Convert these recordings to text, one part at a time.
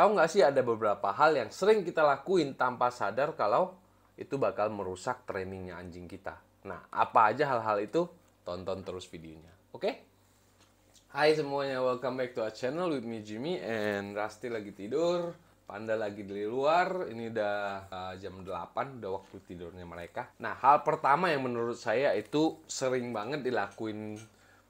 Tahu nggak sih ada beberapa hal yang sering kita lakuin tanpa sadar kalau itu bakal merusak trainingnya anjing kita. Nah, apa aja hal-hal itu? Tonton terus videonya. Oke? Okay? Hai semuanya, welcome back to our channel with me Jimmy and Rusty lagi tidur. Panda lagi di luar, ini udah uh, jam 8, udah waktu tidurnya mereka. Nah, hal pertama yang menurut saya itu sering banget dilakuin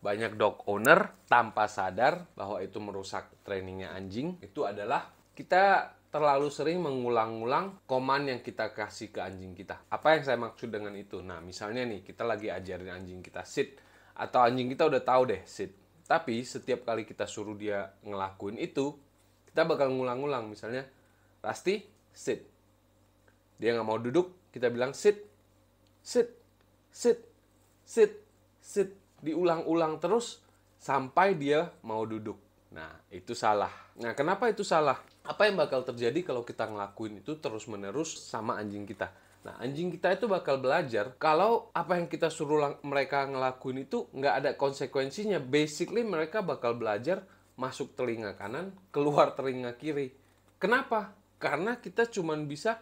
banyak dog owner tanpa sadar bahwa itu merusak trainingnya anjing itu adalah kita terlalu sering mengulang-ulang komand yang kita kasih ke anjing kita. Apa yang saya maksud dengan itu? Nah, misalnya nih, kita lagi ajarin anjing kita sit, atau anjing kita udah tahu deh sit. Tapi setiap kali kita suruh dia ngelakuin itu, kita bakal ngulang-ulang. Misalnya, Rasti, sit. Dia nggak mau duduk, kita bilang sit, sit, sit, sit, sit. Diulang-ulang terus sampai dia mau duduk Nah, itu salah. Nah, kenapa itu salah? Apa yang bakal terjadi kalau kita ngelakuin itu terus-menerus sama anjing kita? Nah, anjing kita itu bakal belajar kalau apa yang kita suruh mereka ngelakuin itu nggak ada konsekuensinya. Basically, mereka bakal belajar masuk telinga kanan, keluar telinga kiri. Kenapa? Karena kita cuma bisa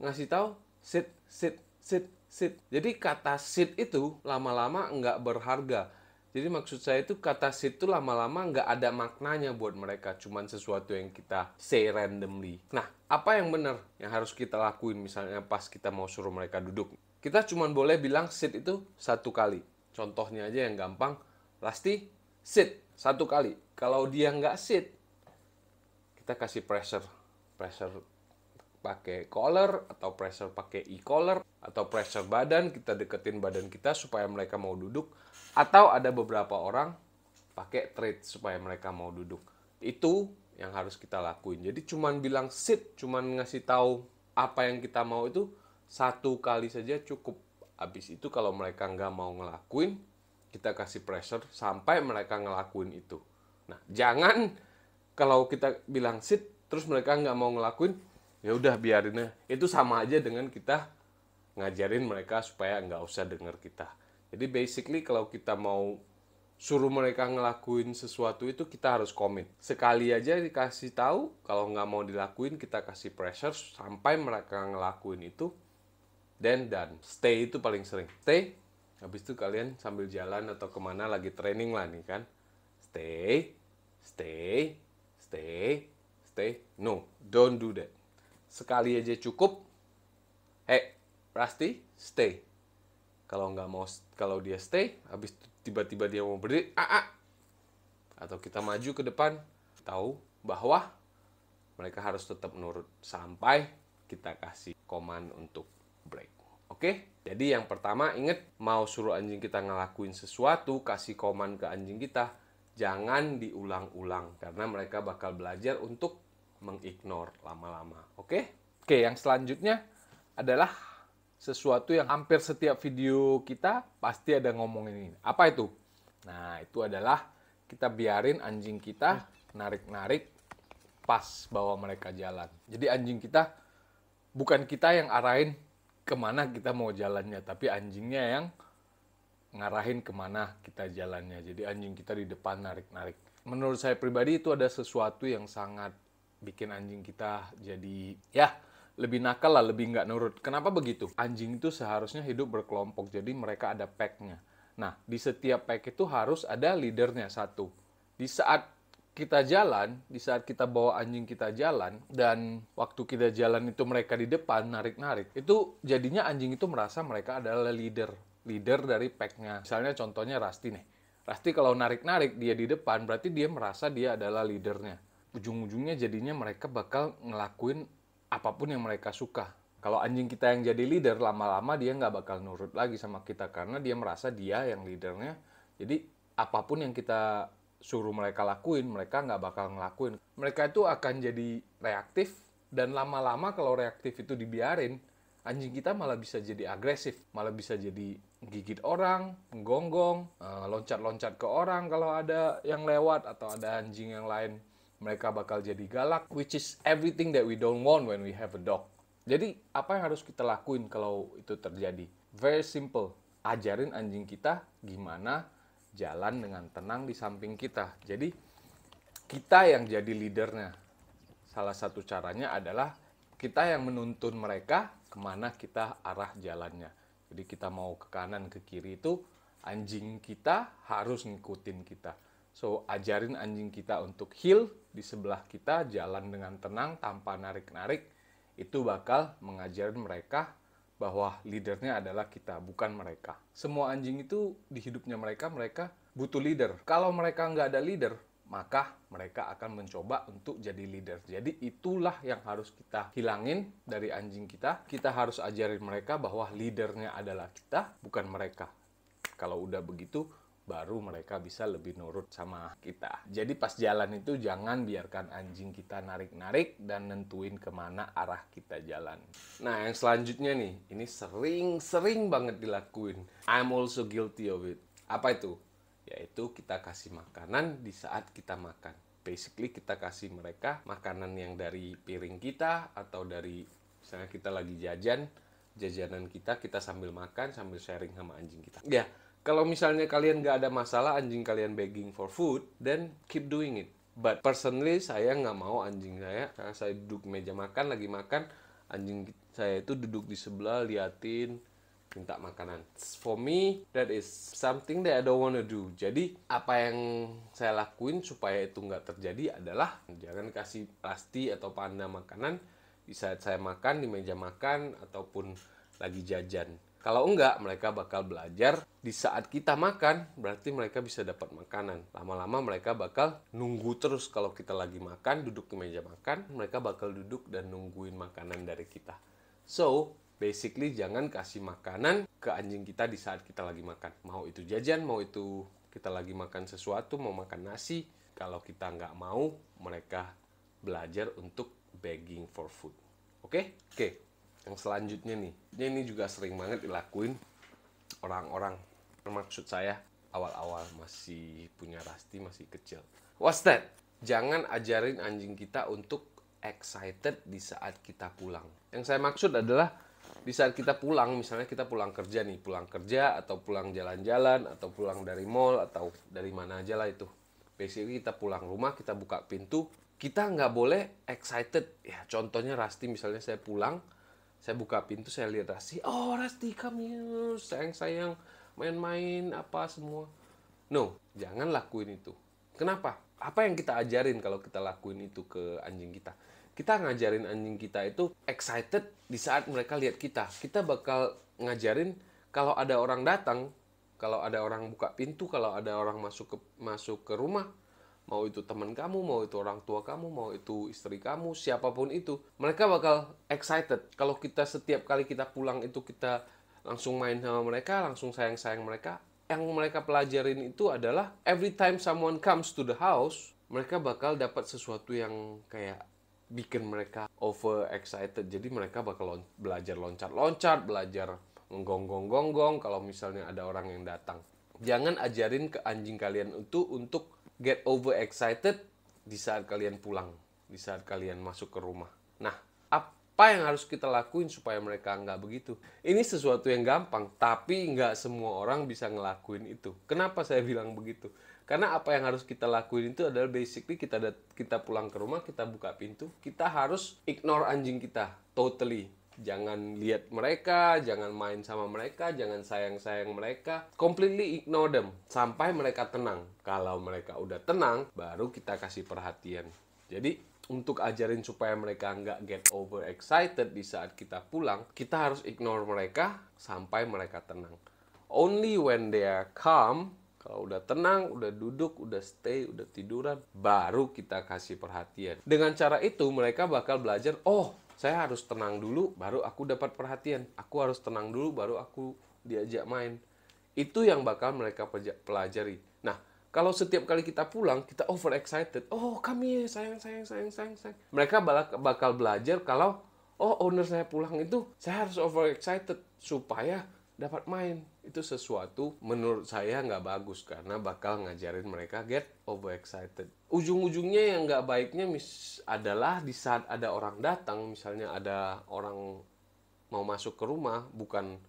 ngasih tahu sit, sit, sit, sit. Jadi kata sit itu lama-lama nggak berharga jadi maksud saya itu kata sit itu lama-lama nggak ada maknanya buat mereka, cuman sesuatu yang kita say randomly. Nah, apa yang benar yang harus kita lakuin misalnya pas kita mau suruh mereka duduk? Kita cuma boleh bilang sit itu satu kali. Contohnya aja yang gampang, Lasti, sit satu kali. Kalau dia nggak sit, kita kasih pressure, pressure pakai collar atau pressure pakai e-collar atau pressure badan kita deketin badan kita supaya mereka mau duduk atau ada beberapa orang pakai treat supaya mereka mau duduk itu yang harus kita lakuin jadi cuman bilang sit cuman ngasih tahu apa yang kita mau itu satu kali saja cukup habis itu kalau mereka nggak mau ngelakuin kita kasih pressure sampai mereka ngelakuin itu nah jangan kalau kita bilang sit terus mereka nggak mau ngelakuin ya udah biarin itu sama aja dengan kita ngajarin mereka supaya nggak usah denger kita jadi basically kalau kita mau suruh mereka ngelakuin sesuatu itu kita harus komit sekali aja dikasih tahu kalau nggak mau dilakuin kita kasih pressure sampai mereka ngelakuin itu dan dan stay itu paling sering stay habis itu kalian sambil jalan atau kemana lagi training lah nih kan stay stay stay stay no don't do that sekali aja cukup. Eh, pasti stay. Kalau nggak mau, kalau dia stay, habis tiba-tiba dia mau berdiri, ah, ah. Atau kita maju ke depan, tahu bahwa mereka harus tetap nurut sampai kita kasih komand untuk break. Oke, jadi yang pertama inget mau suruh anjing kita ngelakuin sesuatu, kasih komand ke anjing kita, jangan diulang-ulang karena mereka bakal belajar untuk mengignore lama-lama. Oke? Oke, yang selanjutnya adalah sesuatu yang hampir setiap video kita pasti ada ngomongin ini. Apa itu? Nah, itu adalah kita biarin anjing kita narik-narik pas bawa mereka jalan. Jadi anjing kita bukan kita yang arahin kemana kita mau jalannya, tapi anjingnya yang ngarahin kemana kita jalannya. Jadi anjing kita di depan narik-narik. Menurut saya pribadi itu ada sesuatu yang sangat bikin anjing kita jadi ya lebih nakal lah, lebih nggak nurut. Kenapa begitu? Anjing itu seharusnya hidup berkelompok, jadi mereka ada packnya. Nah, di setiap pack itu harus ada leadernya satu. Di saat kita jalan, di saat kita bawa anjing kita jalan, dan waktu kita jalan itu mereka di depan narik-narik, itu jadinya anjing itu merasa mereka adalah leader. Leader dari packnya. Misalnya contohnya Rasti nih. Rasti kalau narik-narik dia di depan, berarti dia merasa dia adalah leadernya ujung-ujungnya jadinya mereka bakal ngelakuin apapun yang mereka suka. Kalau anjing kita yang jadi leader, lama-lama dia nggak bakal nurut lagi sama kita karena dia merasa dia yang leadernya. Jadi apapun yang kita suruh mereka lakuin, mereka nggak bakal ngelakuin. Mereka itu akan jadi reaktif dan lama-lama kalau reaktif itu dibiarin, anjing kita malah bisa jadi agresif, malah bisa jadi gigit orang, gonggong, eh, loncat-loncat ke orang kalau ada yang lewat atau ada anjing yang lain mereka bakal jadi galak, which is everything that we don't want when we have a dog. Jadi, apa yang harus kita lakuin kalau itu terjadi? Very simple. Ajarin anjing kita gimana jalan dengan tenang di samping kita. Jadi, kita yang jadi leadernya. Salah satu caranya adalah kita yang menuntun mereka kemana kita arah jalannya. Jadi kita mau ke kanan, ke kiri itu anjing kita harus ngikutin kita. So, ajarin anjing kita untuk heal di sebelah kita, jalan dengan tenang tanpa narik-narik. Itu bakal mengajarin mereka bahwa leadernya adalah kita, bukan mereka. Semua anjing itu di hidupnya mereka, mereka butuh leader. Kalau mereka nggak ada leader, maka mereka akan mencoba untuk jadi leader. Jadi itulah yang harus kita hilangin dari anjing kita. Kita harus ajarin mereka bahwa leadernya adalah kita, bukan mereka. Kalau udah begitu, baru mereka bisa lebih nurut sama kita. Jadi pas jalan itu jangan biarkan anjing kita narik-narik dan nentuin kemana arah kita jalan. Nah yang selanjutnya nih, ini sering-sering banget dilakuin. I'm also guilty of it. Apa itu? Yaitu kita kasih makanan di saat kita makan. Basically kita kasih mereka makanan yang dari piring kita atau dari misalnya kita lagi jajan, jajanan kita kita sambil makan sambil sharing sama anjing kita. Ya, kalau misalnya kalian nggak ada masalah anjing kalian begging for food, then keep doing it. But personally saya nggak mau anjing saya, karena saya duduk meja makan lagi makan, anjing saya itu duduk di sebelah liatin minta makanan. For me that is something that I don't wanna do. Jadi apa yang saya lakuin supaya itu nggak terjadi adalah jangan kasih plastik atau panda makanan di saat saya makan di meja makan ataupun lagi jajan kalau enggak, mereka bakal belajar di saat kita makan, berarti mereka bisa dapat makanan. Lama-lama mereka bakal nunggu terus kalau kita lagi makan, duduk di meja makan, mereka bakal duduk dan nungguin makanan dari kita. So, basically jangan kasih makanan ke anjing kita di saat kita lagi makan. Mau itu jajan, mau itu kita lagi makan sesuatu, mau makan nasi, kalau kita nggak mau, mereka belajar untuk begging for food. Oke? Okay? Oke. Okay yang selanjutnya nih ini juga sering banget dilakuin orang-orang Maksud saya awal-awal masih punya rasti masih kecil what's that jangan ajarin anjing kita untuk excited di saat kita pulang yang saya maksud adalah di saat kita pulang misalnya kita pulang kerja nih pulang kerja atau pulang jalan-jalan atau pulang dari mall atau dari mana aja lah itu basically kita pulang rumah kita buka pintu kita nggak boleh excited ya contohnya Rasti misalnya saya pulang saya buka pintu saya lihat Rasti oh Rasti come sayang sayang main-main apa semua no jangan lakuin itu kenapa apa yang kita ajarin kalau kita lakuin itu ke anjing kita kita ngajarin anjing kita itu excited di saat mereka lihat kita kita bakal ngajarin kalau ada orang datang kalau ada orang buka pintu kalau ada orang masuk ke masuk ke rumah mau itu teman kamu, mau itu orang tua kamu, mau itu istri kamu, siapapun itu, mereka bakal excited. Kalau kita setiap kali kita pulang itu kita langsung main sama mereka, langsung sayang-sayang mereka, yang mereka pelajarin itu adalah every time someone comes to the house, mereka bakal dapat sesuatu yang kayak bikin mereka over excited. Jadi mereka bakal lon belajar loncat-loncat, belajar menggonggong-gonggong kalau misalnya ada orang yang datang. Jangan ajarin ke anjing kalian itu untuk get over excited di saat kalian pulang, di saat kalian masuk ke rumah. Nah, apa yang harus kita lakuin supaya mereka nggak begitu? Ini sesuatu yang gampang, tapi nggak semua orang bisa ngelakuin itu. Kenapa saya bilang begitu? Karena apa yang harus kita lakuin itu adalah basically kita kita pulang ke rumah, kita buka pintu, kita harus ignore anjing kita totally jangan lihat mereka, jangan main sama mereka, jangan sayang-sayang mereka. Completely ignore them sampai mereka tenang. Kalau mereka udah tenang, baru kita kasih perhatian. Jadi untuk ajarin supaya mereka nggak get over excited di saat kita pulang, kita harus ignore mereka sampai mereka tenang. Only when they are calm, kalau udah tenang, udah duduk, udah stay, udah tiduran, baru kita kasih perhatian. Dengan cara itu mereka bakal belajar, oh saya harus tenang dulu baru aku dapat perhatian aku harus tenang dulu baru aku diajak main itu yang bakal mereka pelajari nah kalau setiap kali kita pulang kita over excited oh kami sayang sayang sayang sayang sayang mereka bakal belajar kalau oh owner saya pulang itu saya harus over excited supaya dapat main itu sesuatu menurut saya nggak bagus karena bakal ngajarin mereka get over excited ujung-ujungnya yang nggak baiknya mis adalah di saat ada orang datang misalnya ada orang mau masuk ke rumah bukan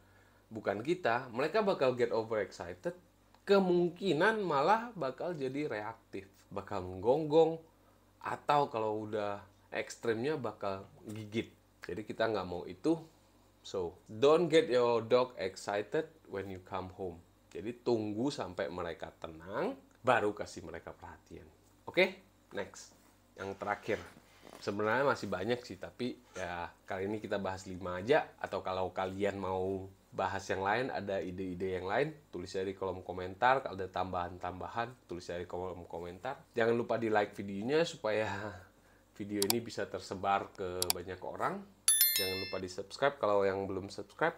bukan kita mereka bakal get over excited kemungkinan malah bakal jadi reaktif bakal menggonggong atau kalau udah ekstrimnya bakal gigit jadi kita nggak mau itu So, don't get your dog excited when you come home. Jadi tunggu sampai mereka tenang, baru kasih mereka perhatian. Oke, okay? next. Yang terakhir. Sebenarnya masih banyak sih, tapi ya kali ini kita bahas 5 aja. Atau kalau kalian mau bahas yang lain, ada ide-ide yang lain, tulis di kolom komentar. Kalau ada tambahan-tambahan, tulis di kolom komentar. Jangan lupa di like videonya supaya video ini bisa tersebar ke banyak orang Jangan lupa di subscribe kalau yang belum subscribe.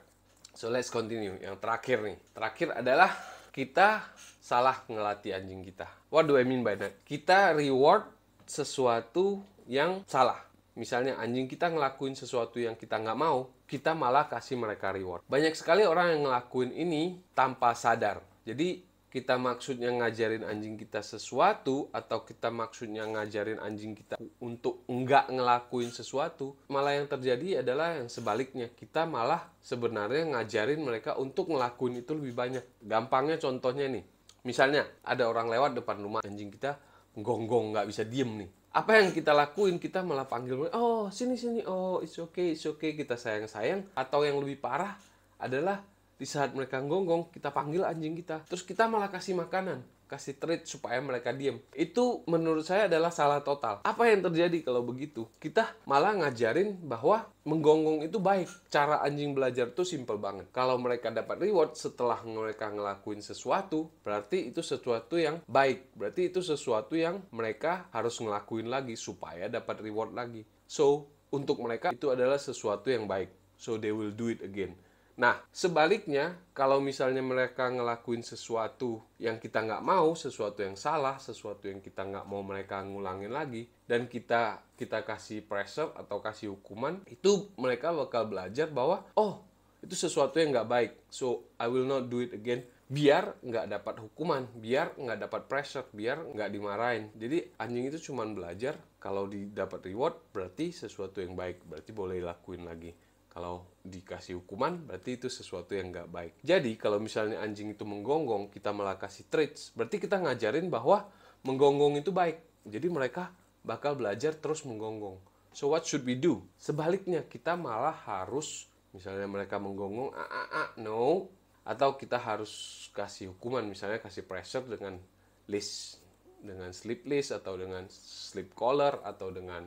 So let's continue. Yang terakhir nih. Terakhir adalah kita salah ngelatih anjing kita. What do I mean by that? Kita reward sesuatu yang salah. Misalnya anjing kita ngelakuin sesuatu yang kita nggak mau, kita malah kasih mereka reward. Banyak sekali orang yang ngelakuin ini tanpa sadar. Jadi kita maksudnya ngajarin anjing kita sesuatu atau kita maksudnya ngajarin anjing kita untuk enggak ngelakuin sesuatu, malah yang terjadi adalah yang sebaliknya. Kita malah sebenarnya ngajarin mereka untuk ngelakuin itu lebih banyak. Gampangnya contohnya nih, misalnya ada orang lewat depan rumah anjing kita gonggong nggak bisa diem nih. Apa yang kita lakuin kita malah panggil oh sini sini, oh it's okay, it's okay, kita sayang-sayang. Atau yang lebih parah adalah di saat mereka gonggong kita panggil anjing kita terus kita malah kasih makanan kasih treat supaya mereka diem. Itu menurut saya adalah salah total. Apa yang terjadi kalau begitu? Kita malah ngajarin bahwa menggonggong itu baik. Cara anjing belajar itu simple banget. Kalau mereka dapat reward setelah mereka ngelakuin sesuatu, berarti itu sesuatu yang baik. Berarti itu sesuatu yang mereka harus ngelakuin lagi supaya dapat reward lagi. So, untuk mereka itu adalah sesuatu yang baik. So, they will do it again. Nah, sebaliknya, kalau misalnya mereka ngelakuin sesuatu yang kita nggak mau, sesuatu yang salah, sesuatu yang kita nggak mau mereka ngulangin lagi, dan kita kita kasih pressure atau kasih hukuman, itu mereka bakal belajar bahwa, oh, itu sesuatu yang nggak baik, so I will not do it again biar nggak dapat hukuman, biar nggak dapat pressure, biar nggak dimarahin. Jadi anjing itu cuma belajar kalau didapat reward berarti sesuatu yang baik, berarti boleh lakuin lagi. Kalau dikasih hukuman, berarti itu sesuatu yang nggak baik. Jadi, kalau misalnya anjing itu menggonggong, kita malah kasih treats, berarti kita ngajarin bahwa menggonggong itu baik. Jadi, mereka bakal belajar terus menggonggong. So, what should we do? Sebaliknya, kita malah harus, misalnya mereka menggonggong, ah, ah, ah, no. Atau kita harus kasih hukuman, misalnya kasih pressure dengan list, dengan slip list, atau dengan slip collar, atau dengan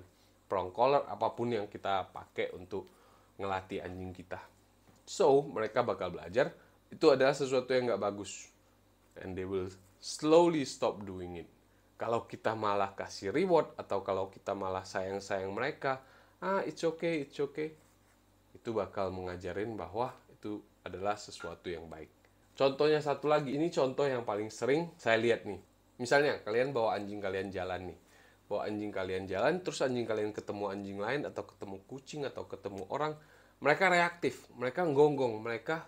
prong collar, apapun yang kita pakai untuk ngelatih anjing kita. So, mereka bakal belajar itu adalah sesuatu yang nggak bagus. And they will slowly stop doing it. Kalau kita malah kasih reward atau kalau kita malah sayang-sayang mereka, ah it's okay, it's okay. Itu bakal mengajarin bahwa itu adalah sesuatu yang baik. Contohnya satu lagi, ini contoh yang paling sering saya lihat nih. Misalnya kalian bawa anjing kalian jalan nih bawa anjing kalian jalan terus anjing kalian ketemu anjing lain atau ketemu kucing atau ketemu orang mereka reaktif mereka gonggong mereka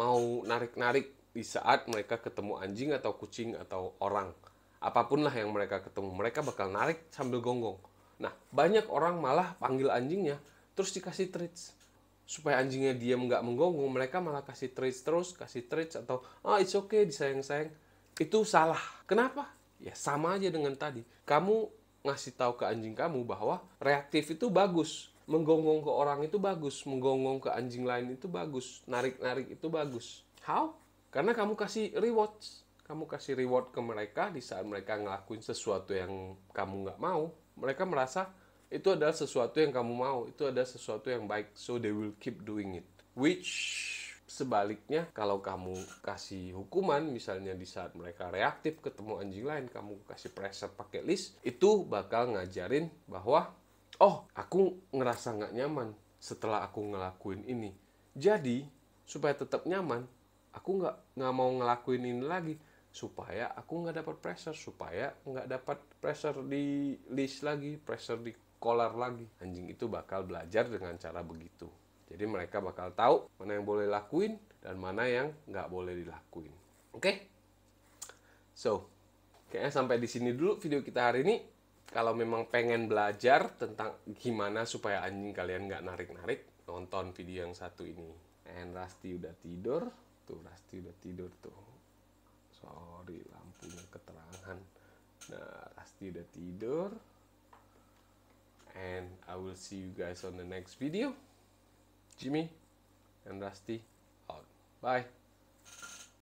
mau narik-narik di saat mereka ketemu anjing atau kucing atau orang apapun lah yang mereka ketemu mereka bakal narik sambil gonggong nah banyak orang malah panggil anjingnya terus dikasih treats supaya anjingnya dia nggak menggonggong mereka malah kasih treats terus kasih treats atau ah oh, it's okay disayang-sayang itu salah kenapa ya sama aja dengan tadi kamu ngasih tahu ke anjing kamu bahwa reaktif itu bagus menggonggong ke orang itu bagus menggonggong ke anjing lain itu bagus narik-narik itu bagus how karena kamu kasih reward kamu kasih reward ke mereka di saat mereka ngelakuin sesuatu yang kamu nggak mau mereka merasa itu adalah sesuatu yang kamu mau itu adalah sesuatu yang baik so they will keep doing it which sebaliknya kalau kamu kasih hukuman misalnya di saat mereka reaktif ketemu anjing lain kamu kasih pressure pakai list itu bakal ngajarin bahwa oh aku ngerasa nggak nyaman setelah aku ngelakuin ini jadi supaya tetap nyaman aku nggak nggak mau ngelakuin ini lagi supaya aku nggak dapat pressure supaya nggak dapat pressure di list lagi pressure di kolar lagi anjing itu bakal belajar dengan cara begitu jadi mereka bakal tahu mana yang boleh lakuin dan mana yang nggak boleh dilakuin. Oke? Okay? So, kayaknya sampai di sini dulu video kita hari ini. Kalau memang pengen belajar tentang gimana supaya anjing kalian nggak narik-narik, nonton video yang satu ini. And Rasti udah tidur. Tuh, Rasti udah tidur tuh. Sorry, lampunya keterangan. Nah, Rasti udah tidur. And I will see you guys on the next video. Jimmy and Rusty out. Bye.